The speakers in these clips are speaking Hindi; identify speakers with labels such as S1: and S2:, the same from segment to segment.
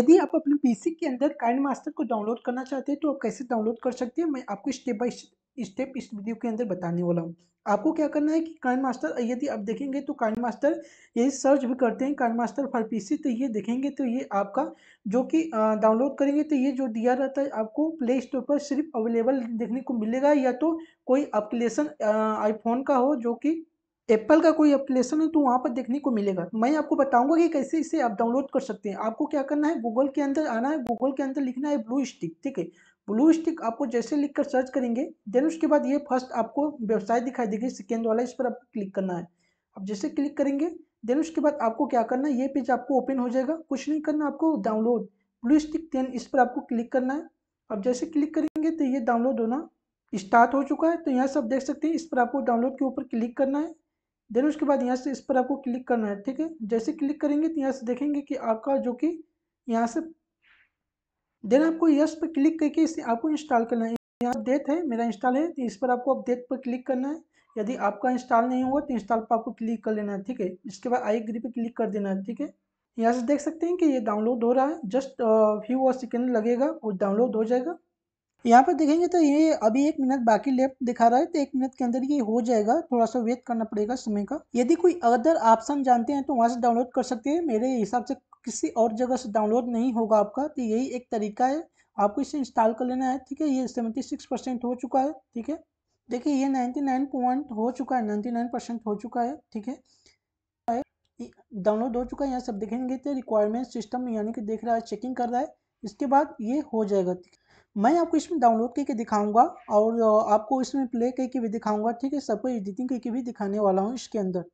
S1: यदि आप अपने पीसी के अंदर काइन मास्टर को डाउनलोड करना चाहते हैं तो आप कैसे डाउनलोड कर सकते हैं मैं आपको स्टेप बाय स्टेप इस वीडियो के अंदर बताने वाला हूँ आपको क्या करना है कि काइन मास्टर यदि आप देखेंगे तो काइंड मास्टर यही सर्च भी करते हैं काइंड मास्टर फॉर पीसी तो ये देखेंगे तो ये आपका जो कि डाउनलोड करेंगे तो ये जो दिया रहता है आपको प्ले स्टोर पर सिर्फ अवेलेबल देखने को मिलेगा या तो कोई एप्लीकेशन आईफोन का हो जो कि एप्पल का कोई एप्लीकेशन है तो वहाँ पर देखने को मिलेगा मैं आपको बताऊंगा कि कैसे इसे आप डाउनलोड कर सकते हैं आपको क्या करना है गूगल के अंदर आना है गूगल के अंदर लिखना है ब्लू स्टिक ठीक है ब्लू स्टिक आपको जैसे लिख कर सर्च करेंगे देन उसके बाद ये फर्स्ट आपको वेबसाइट दिखाई देगी सेकेंड वाला इस पर आपको क्लिक करना है आप जैसे क्लिक करेंगे देन उसके बाद आपको क्या करना है ये पेज आपको ओपन हो जाएगा कुछ नहीं करना आपको डाउनलोड ब्लू स्टिक देन इस पर आपको क्लिक करना है आप जैसे क्लिक करेंगे तो ये डाउनलोड होना स्टार्ट हो चुका है तो यहाँ से आप देख सकते हैं इस पर आपको डाउनलोड के ऊपर क्लिक करना है देन उसके बाद यहाँ से इस पर आपको क्लिक करना है ठीक है जैसे क्लिक करेंगे तो यहाँ से देखेंगे कि आपका जो कि यहाँ से देन आपको यस पर क्लिक करके इसे आपको इंस्टॉल करना है यहाँ डेट है मेरा इंस्टॉल है तो इस पर आपको अपडेट पर क्लिक करना है यदि आपका इंस्टॉल नहीं हुआ तो इंस्टॉल पर आपको क्लिक कर लेना है ठीक है इसके बाद आई ग्री पर क्लिक कर देना है ठीक है यहाँ से देख सकते हैं कि ये डाउनलोड हो रहा है जस्ट फ्यू और सेकेंड लगेगा वो डाउनलोड हो जाएगा यहाँ पर देखेंगे तो ये अभी एक मिनट बाकी लेफ्ट दिखा रहा है तो एक मिनट के अंदर ये हो जाएगा थोड़ा सा वेट करना पड़ेगा समय का यदि कोई अदर ऑप्शन जानते हैं तो वहाँ से डाउनलोड कर सकते हैं मेरे हिसाब से किसी और जगह से डाउनलोड नहीं होगा आपका तो यही एक तरीका है आपको इसे इंस्टॉल कर लेना है ठीक है ये सेवेंटी सिक्स परसेंट हो चुका है ठीक है देखिए ये नाइन्टी नाइन पॉइंट हो चुका है नाइन्टी नाइन परसेंट हो चुका है ठीक है डाउनलोड हो चुका है यहाँ सब देखेंगे तो रिक्वायरमेंट सिस्टम यानी कि देख रहा है चेकिंग कर रहा है इसके बाद ये हो जाएगा ठीक है मैं आपको इसमें डाउनलोड करके दिखाऊंगा और आपको इसमें प्ले करके भी दिखाऊंगा ठीक है सबको एडिटिंग करके भी दिखाने वाला हूँ इसके अंदर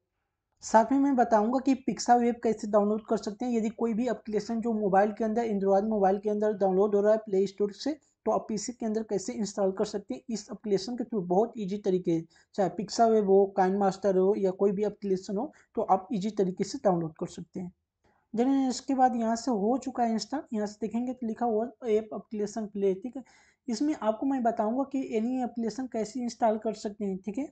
S1: साथ में मैं बताऊंगा कि पिक्सा वेब कैसे डाउनलोड कर सकते हैं यदि कोई भी एप्लीकेशन जो मोबाइल के अंदर एंड्रॉयड मोबाइल के अंदर डाउनलोड हो रहा है प्ले स्टोर से तो आप पीसी के अंदर कैसे इंस्टॉल कर सकते हैं इस एप्लीकेशन के थ्रू बहुत इजी तरीके चाहे पिक्सा वेब हो काइन मास्टर हो या कोई भी एप्लीकेशन हो तो आप इजी तरीके से डाउनलोड कर सकते हैं देन इसके बाद यहाँ से हो चुका है इंस्टॉल यहाँ से देखेंगे तो लिखा हुआ ऐप अप्लीकेशन प्ले ठीक है इसमें आपको मैं बताऊंगा कि एनी अप्लीकेशन कैसे इंस्टॉल कर सकते हैं ठीक है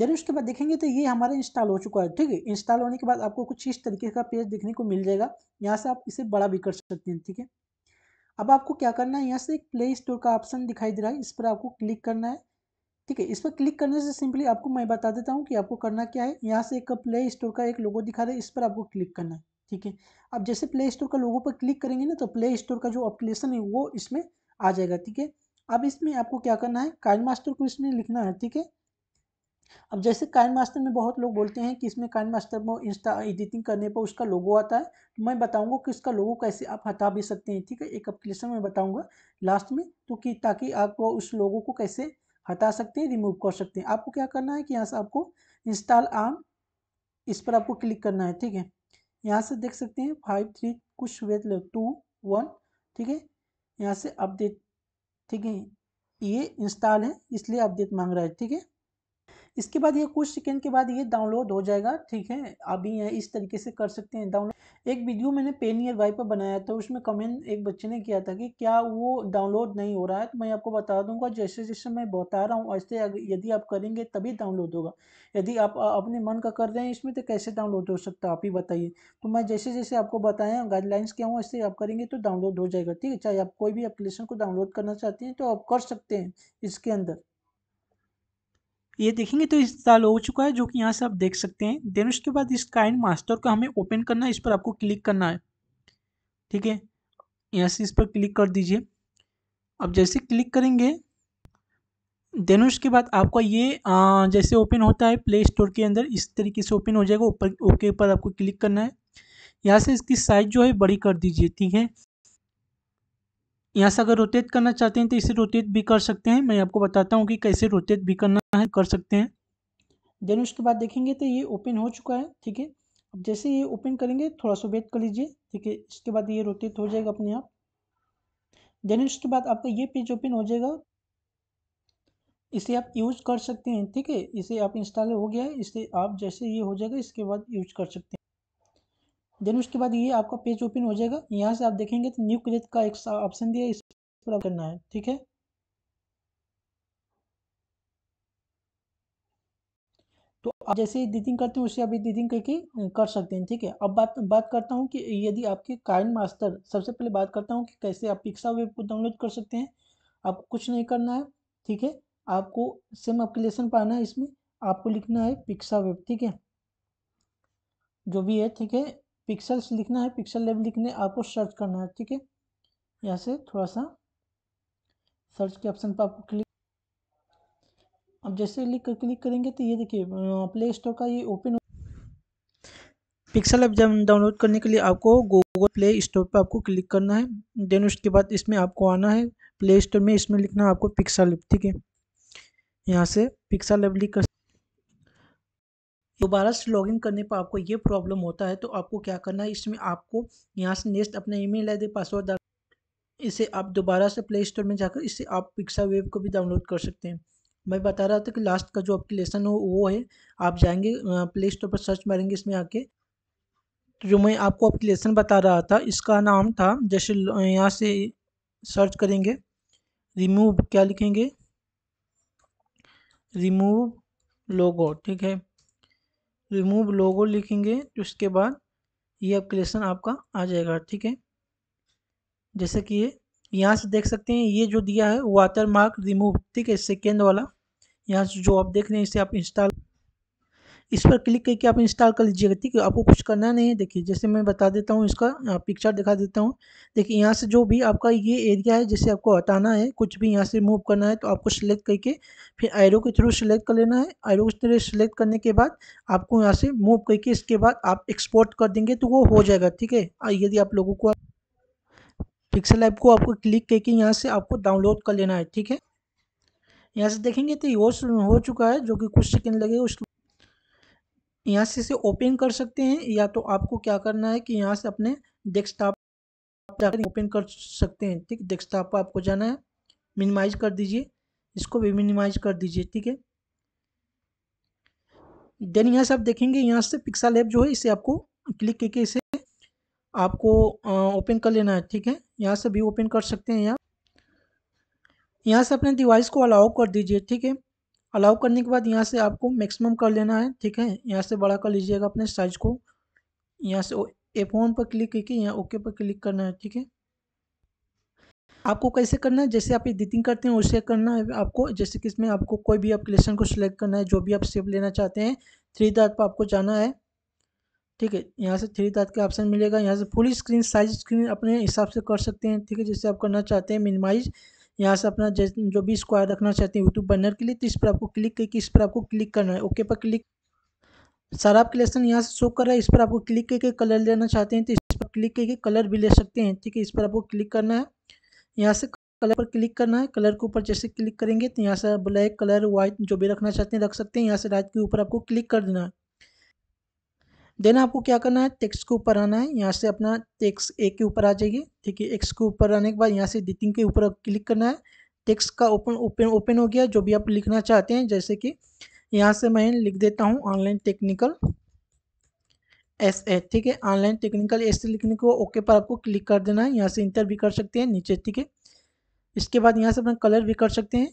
S1: देन उसके बाद देखेंगे तो ये हमारा इंस्टॉल हो चुका है ठीक है इंस्टॉल होने के बाद आपको कुछ इस तरीके का पेज देखने को मिल जाएगा यहाँ से आप इसे बड़ा भी कर सकते हैं ठीक है अब आपको क्या करना है यहाँ से एक प्ले स्टोर का ऑप्शन दिखाई दे रहा है इस पर आपको क्लिक करना है ठीक है इस पर क्लिक करने से सिंपली आपको मैं बता देता हूँ कि आपको करना क्या है यहाँ से एक प्ले स्टोर का एक लोगो दिखा रहा है इस पर आपको क्लिक करना है ठीक है अब जैसे प्ले स्टोर का लोगों पर क्लिक करेंगे ना तो प्ले स्टोर का जो एप्लीकेशन है वो इसमें आ जाएगा ठीक है अब इसमें आपको क्या करना है काइन मास्टर को इसमें लिखना है ठीक है अब जैसे काइन मास्टर में बहुत लोग बोलते हैं कि इसमें काइन मास्टर में इंस्टा एडिटिंग करने पर उसका लोगो आता है तो मैं बताऊंगा कि उसका लोगो कैसे आप हटा भी सकते हैं ठीक है एक एप्लीकेशन में बताऊंगा लास्ट में तो कि ताकि आप उस लोगो को कैसे हटा सकते हैं रिमूव कर सकते हैं आपको क्या करना है कि यहाँ से आपको इंस्टॉल आम इस पर आपको क्लिक करना है ठीक है यहाँ से देख सकते हैं फाइव थ्री कुछ वेद टू वन ठीक है यहाँ से अपडेट ठीक है ये इंस्टॉल है इसलिए अपडेट मांग रहा है ठीक है इसके बाद ये कुछ सेकेंड के बाद ये डाउनलोड हो जाएगा ठीक है अभी इस तरीके से कर सकते हैं डाउनलोड एक वीडियो मैंने पेन ईयर वाई पर बनाया था उसमें कमेंट एक बच्चे ने किया था कि क्या वो डाउनलोड नहीं हो रहा है तो मैं आपको बता दूंगा जैसे जैसे मैं बता रहा हूँ ऐसे यदि आप करेंगे तभी डाउनलोड होगा यदि आप अपने मन का कर रहे हैं इसमें तो कैसे डाउनलोड हो सकता है आप ही बताइए तो मैं जैसे जैसे आपको बताया गाइडलाइंस क्या हूँ ऐसे आप करेंगे तो डाउनलोड हो जाएगा ठीक है चाहे आप कोई भी अप्लीकेशन को डाउनलोड करना चाहते हैं तो आप कर सकते हैं इसके अंदर ये देखेंगे तो इंस्टॉल हो चुका है जो कि यहाँ से आप देख सकते हैं देन उसके बाद इस काइंड मास्टर को हमें ओपन करना है इस पर आपको क्लिक करना है ठीक है यहाँ से इस पर क्लिक कर दीजिए अब जैसे क्लिक करेंगे देन उसके बाद आपका ये आ, जैसे ओपन होता है प्ले स्टोर के अंदर इस तरीके से ओपन हो जाएगा ऊपर ओके ऊपर आपको क्लिक करना है यहाँ से इसकी साइज़ जो है बड़ी कर दीजिए ठीक है यहाँ से अगर रोटेट करना चाहते हैं तो इसे रोटेट भी कर सकते हैं मैं आपको बताता हूँ कि कैसे रोटेट भी करना है कर सकते हैं देन उसके बाद देखेंगे तो ये ओपन हो चुका है ठीक है अब जैसे ये ओपन करेंगे थोड़ा सा वेट कर लीजिए ठीक है इसके बाद ये रोटेट हो जाएगा अपने आप देन उसके बाद आपका ये पेज ओपन हो जाएगा इसे आप यूज कर सकते हैं ठीक है इसे आप इंस्टॉल हो गया है इसे आप जैसे ये हो जाएगा इसके बाद यूज कर सकते हैं देन उसके बाद ये आपका पेज ओपन हो जाएगा यहाँ से आप देखेंगे तो न्यू क्रिएट का एक ऑप्शन दिया इस पर आप करना है ठीक है तो आप जैसे एडिटिंग करते हैं उसे आप एडिटिंग करके कर सकते हैं ठीक है अब बात बात करता हूँ कि यदि आपके काइन मास्टर सबसे पहले बात करता हूँ कि कैसे आप पिक्सा वेब को डाउनलोड कर सकते हैं आपको कुछ नहीं करना है ठीक है आपको सेम एप्लीकेशन लेसन पाना है इसमें आपको लिखना है पिक्सा वेब ठीक है जो भी है ठीक है पिक्सल्स लिखना है पिक्सल लेवल लिखने आपको सर्च करना है ठीक है यहाँ से थोड़ा सा सर्च के ऑप्शन पर आपको क्लिक अब जैसे लिख कर क्लिक करेंगे तो ये देखिए प्ले स्टोर का ये ओपन पिक्सल ऐप जब डाउनलोड करने के लिए आपको गूगल प्ले स्टोर पर आपको क्लिक करना है देन उसके बाद इसमें आपको आना है प्ले स्टोर में इसमें लिखना है आपको पिक्सल ऐप ठीक है यहाँ से पिक्सल ऐप लिख कर दोबारा से इन करने पर आपको ये प्रॉब्लम होता है तो आपको क्या करना है इसमें आपको यहाँ से नेक्स्ट अपना ईमेल आईडी पासवर्ड इसे आप दोबारा से प्ले स्टोर में जाकर इसे आप पिक्सा वेब को भी डाउनलोड कर सकते हैं मैं बता रहा था कि लास्ट का जो आपकी लेसन हो वो है आप जाएंगे प्ले स्टोर पर सर्च मारेंगे इसमें आके तो जो मैं आपको आपकी लेसन बता रहा था इसका नाम था जैसे यहाँ से सर्च करेंगे रिमूव क्या लिखेंगे रिमूव लोगो ठीक है रिमूव लोगो लिखेंगे तो उसके बाद ये एप्लीकेशन आपका आ जाएगा ठीक है जैसे कि ये यहाँ से देख सकते हैं ये जो दिया है वाटर मार्क रिमूव ठीक है सेकेंड वाला यहाँ से जो आप देख रहे हैं इसे आप इंस्टॉल इस पर क्लिक करके आप इंस्टॉल कर लीजिएगा ठीक है आपको कुछ करना नहीं है देखिए जैसे मैं बता देता हूँ इसका पिक्चर दिखा देता हूँ देखिए यहाँ से जो भी आपका ये एरिया है जैसे आपको हटाना है कुछ भी यहाँ से मूव करना है तो आपको सेलेक्ट करके फिर आयरो के थ्रू सेलेक्ट कर लेना है आयरो के थ्रू सेलेक्ट करने के बाद आपको यहाँ से मूव करके इसके बाद आप एक्सपोर्ट कर देंगे तो वो हो जाएगा ठीक है यदि आप लोगों को पिक्सल ऐप को आपको क्लिक करके यहाँ से आपको डाउनलोड कर लेना है ठीक है यहाँ से देखेंगे तो ये हो चुका है जो कि कुछ सेकेंड लगे उस यहाँ से इसे ओपन कर सकते हैं या तो आपको क्या करना है कि यहाँ से अपने डेस्कटॉप जाकर ओपन कर सकते हैं ठीक डेस्कटॉप पर आपको जाना है मिनिमाइज कर दीजिए इसको भी मिनिमाइज कर दीजिए ठीक है देन यहाँ से आप देखेंगे यहाँ से पिक्सल ऐप जो है इसे आपको क्लिक करके इसे आपको ओपन कर लेना है ठीक है यहाँ से भी ओपन कर सकते हैं यहाँ यहाँ से अपने डिवाइस को अलाउ कर दीजिए ठीक है अलाउ करने के बाद यहाँ से आपको मैक्सिमम कर लेना है ठीक है यहाँ से बड़ा कर लीजिएगा अपने साइज को यहाँ से एफ वन पर क्लिक करके यहाँ ओके पर क्लिक करना है ठीक है आपको कैसे करना है जैसे आप एडिटिंग करते हैं उसे करना है आपको जैसे कि इसमें आपको कोई भी एप्लीकेशन को सिलेक्ट करना है जो भी आप सेव लेना चाहते हैं थ्री दात पर आपको जाना है ठीक है यहाँ से थ्री दात का ऑप्शन मिलेगा यहाँ से फुल स्क्रीन साइज स्क्रीन अपने हिसाब से कर सकते हैं ठीक है जैसे आप करना चाहते हैं मिनिमाइज़ यहाँ से अपना जैसे जो भी स्क्वायर रखना चाहते हैं यूट्यूब बैनर के लिए तो इस पर आपको क्लिक करके इस पर आपको क्लिक करना है ओके पर क्लिक सारा आपके लेसन यहाँ से शो कर रहा है इस पर आपको क्लिक करके कलर लेना चाहते हैं तो इस पर क्लिक करके कलर भी ले सकते हैं ठीक है इस पर आपको क्लिक करना है यहाँ से कलर पर क्लिक करना है कलर के ऊपर जैसे क्लिक करेंगे तो यहाँ से ब्लैक कलर व्हाइट जो भी रखना चाहते हैं रख सकते हैं यहाँ से रात के ऊपर आपको क्लिक कर देना है देन आपको क्या करना है टेक्स्ट के ऊपर आना है यहाँ से अपना टेक्स्ट ए के ऊपर आ जाइए ठीक है एक्स के ऊपर आने के बाद यहाँ से डिटिंग के ऊपर क्लिक करना है टेक्स्ट का ओपन ओपन ओपन हो गया जो भी आप लिखना चाहते हैं जैसे कि यहाँ से मैं लिख देता हूँ ऑनलाइन टेक्निकल एस ए ठीक है ऑनलाइन टेक्निकल एस लिखने को ओके पर आपको क्लिक कर देना है यहाँ से इंटर भी कर सकते हैं नीचे ठीक है इसके बाद यहाँ से अपना कलर भी कर सकते हैं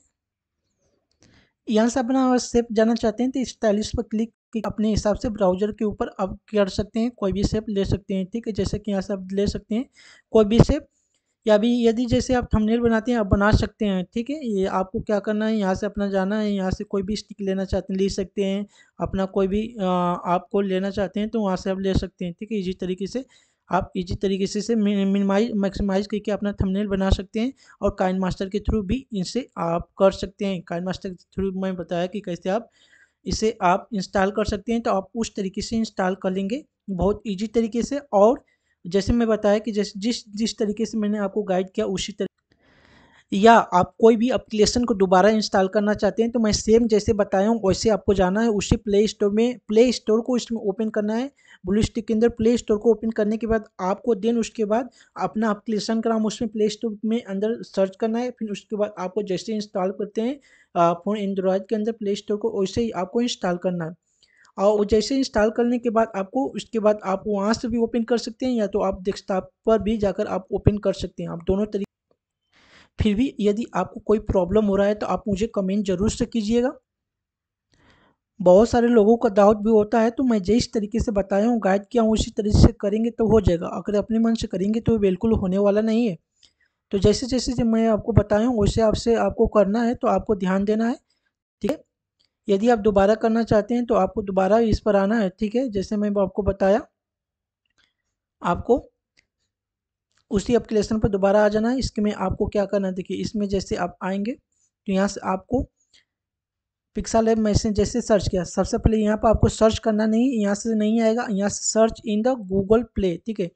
S1: यहाँ से अपना सेप जाना चाहते हैं तो स्टाइलिश पर क्लिक कि अपने हिसाब से ब्राउज़र के ऊपर आप कर सकते हैं कोई भी शेप ले सकते हैं ठीक है जैसे कि यहाँ से आप ले सकते हैं कोई भी शेप या भी यदि जैसे आप थंबनेल बनाते हैं आप बना सकते हैं ठीक है ये आपको क्या करना है यहाँ से अपना जाना है यहाँ से कोई भी स्टिक लेना चाहते हैं ले सकते हैं अपना कोई भी आ, आपको लेना चाहते हैं तो वहाँ से आप ले सकते हैं ठीक है इजी तरीके से आप इजी तरीके से से मिनिमाइज मैक्सिमाइज करके अपना थंबनेल बना सकते हैं और काइन मास्टर के थ्रू भी इनसे आप कर सकते हैं काइन मास्टर के थ्रू मैंने बताया कि कैसे आप इसे आप इंस्टॉल कर सकते हैं तो आप उस तरीके से इंस्टॉल कर लेंगे बहुत ईजी तरीके से और जैसे मैं बताया कि जैसे जिस जिस तरीके से मैंने आपको गाइड किया उसी तरह या आप कोई भी एप्लीकेशन को दोबारा इंस्टॉल करना चाहते हैं तो मैं सेम जैसे बताया हूँ वैसे आपको जाना है उसी प्ले स्टोर में प्ले स्टोर को इसमें ओपन करना है ब्लू स्टिक के अंदर प्ले स्टोर को ओपन करने के बाद आपको देन उसके बाद अपना एप्लीकेशन का नाम उसमें प्ले स्टोर में अंदर सर्च करना है फिर उसके बाद आपको जैसे इंस्टॉल करते हैं फ़ोन एंड्रॉयड के अंदर प्ले स्टोर को वैसे ही आपको इंस्टॉल करना है और जैसे इंस्टॉल करने के बाद आपको उसके बाद आप वहाँ से भी ओपन कर सकते हैं या तो आप डेस्कटॉप पर भी जाकर आप ओपन कर सकते हैं आप दोनों तरीके फिर भी यदि आपको कोई प्रॉब्लम हो रहा है तो आप मुझे कमेंट ज़रूर से कीजिएगा बहुत सारे लोगों का डाउट भी होता है तो मैं जिस तरीके से बताया हूँ गाइड किया हूँ उसी तरीके से करेंगे तो हो जाएगा अगर अपने मन से करेंगे तो बिल्कुल होने वाला नहीं है तो जैसे जैसे जब मैं आपको बताया हूँ वैसे आपसे आपको करना है तो आपको ध्यान देना है ठीक है यदि आप दोबारा करना चाहते हैं तो आपको दोबारा इस पर आना है ठीक है जैसे मैं आपको बताया आपको उसी एप्लीकेशन पर दोबारा आ जाना है इसमें आपको क्या करना है देखिए इसमें जैसे आप आएंगे तो यहाँ से आपको पिक्सा लैब मैसेज जैसे सर्च किया सबसे पहले यहाँ पर आपको सर्च करना नहीं यहाँ से नहीं आएगा यहाँ से search in the Google play ठीक है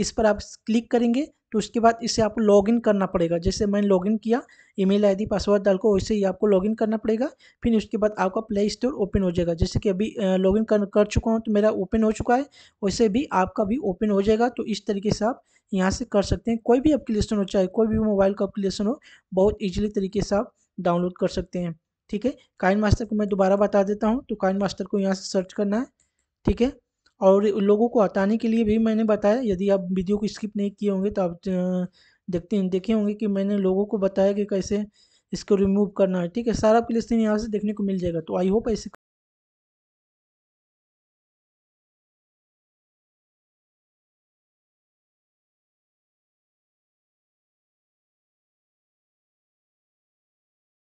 S1: इस पर आप क्लिक करेंगे तो उसके बाद इसे आपको लॉगिन करना पड़ेगा जैसे मैंने लॉगिन किया ईमेल आईडी पासवर्ड डाल को वैसे ही आपको लॉगिन करना पड़ेगा फिर उसके बाद आपका प्ले स्टोर ओपन हो जाएगा जैसे कि अभी लॉगिन कर, कर चुका हूँ तो मेरा ओपन हो चुका है वैसे भी आपका भी ओपन हो जाएगा तो इस तरीके से आप यहाँ से कर सकते हैं कोई भी एप्लीकेशन हो चाहे कोई भी मोबाइल का एप्लीकेशन हो बहुत ईजिली तरीके से आप डाउनलोड कर सकते हैं ठीक है काइन मास्टर को मैं दोबारा बता देता हूँ तो काइन मास्टर को यहाँ से सर्च करना है ठीक है और लोगों को हटाने के लिए भी मैंने बताया यदि आप वीडियो को स्किप नहीं किए होंगे तो आप देखते हैं देखे होंगे कि मैंने लोगों को बताया कि कैसे इसको रिमूव करना है ठीक है सारा प्लेस यहाँ से देखने को मिल जाएगा तो आई होप ऐसे